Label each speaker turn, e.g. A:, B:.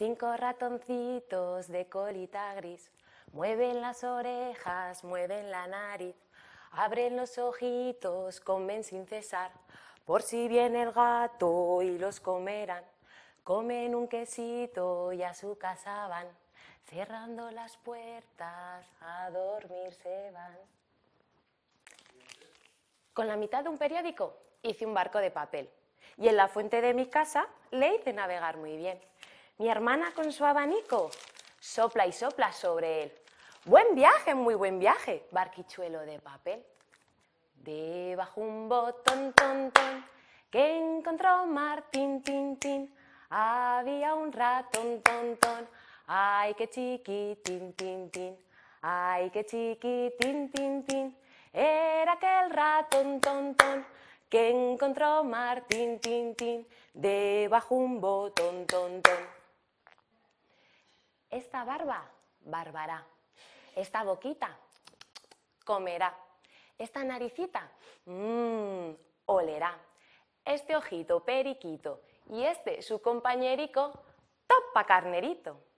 A: Cinco ratoncitos de colita gris, mueven las orejas, mueven la nariz, abren los ojitos, comen sin cesar, por si viene el gato y los comerán, comen un quesito y a su casa van, cerrando las puertas, a dormir se van. Con la mitad de un periódico hice un barco de papel y en la fuente de mi casa le hice navegar muy bien. Mi hermana con su abanico sopla y sopla sobre él. Buen viaje, muy buen viaje, barquichuelo de papel. Debajo un botón, ton, ton, que encontró Martín, tin, Había un ratón, ton, ton. Ay, qué chiquitín, tin, tin. Ay, qué chiquitín, tin, tin. Era aquel ratón, ton, ton, que encontró Martín, tin, Debajo un botón, ton, ton.
B: Esta barba
A: barbará. Esta boquita comerá. Esta naricita mmm, olerá. Este ojito periquito y este su compañerico topa carnerito.